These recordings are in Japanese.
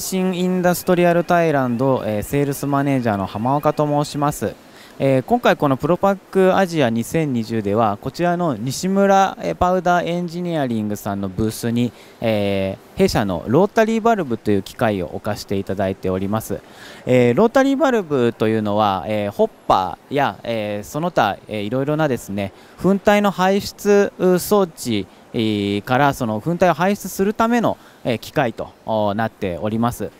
シン・インダストリアルタイランド、えー、セールスマネージャーの浜岡と申します、えー、今回このプロパックアジア2020ではこちらの西村パウダーエンジニアリングさんのブースに、えー、弊社のロータリーバルブという機械を置かせていただいております、えロータリーバルブというのは、えホッパーや、えその他、えー、いろいろなですね粉体の排出装置からその粉体を排出するための機械となっております。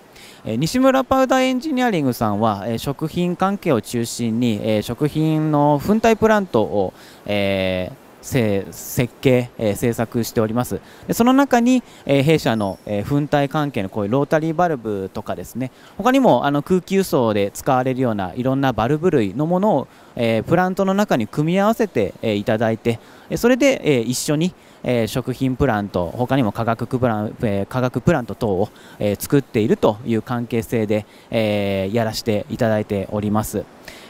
西村パウダーエンジニアリングさんは食品関係を中心に食品の粉体プラントを、え設計、えー、制作しておりますでその中に、えー、弊社の、えー、粉体関係のこういうロータリーバルブとかですね他にもあの空気輸送で使われるようないろんなバルブ類のものを、えプラントの中に組み合わせて、えいただいてそれで、え一緒に、え食品プラント他にも化学プラン、え化学プラント等を、え作っているという関係性で、えやらせていただいております。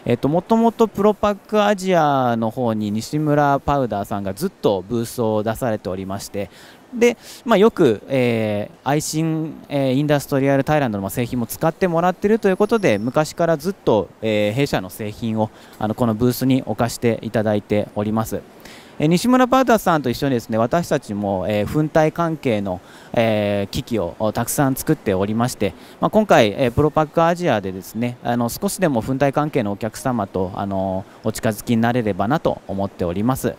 えっと、もともとプロパックアジアの方に西村パウダーさんがずっとブースを出されておりまして、で、まあ、よく、えー、アイシン、えー、インダストリアルタイランドの製品も使ってもらってるということで昔からずっと、えー、弊社の製品をあのこのブースに置かしていただいております。西村パウダーさんと一緒にですね私たちも、えー、粉体関係の、えー、機器をたくさん作っておりまして、まあ、今回、えー、プロパックアジアでですねあの少しでも粉体関係のお客様とあのお近づきになれればなと思っております。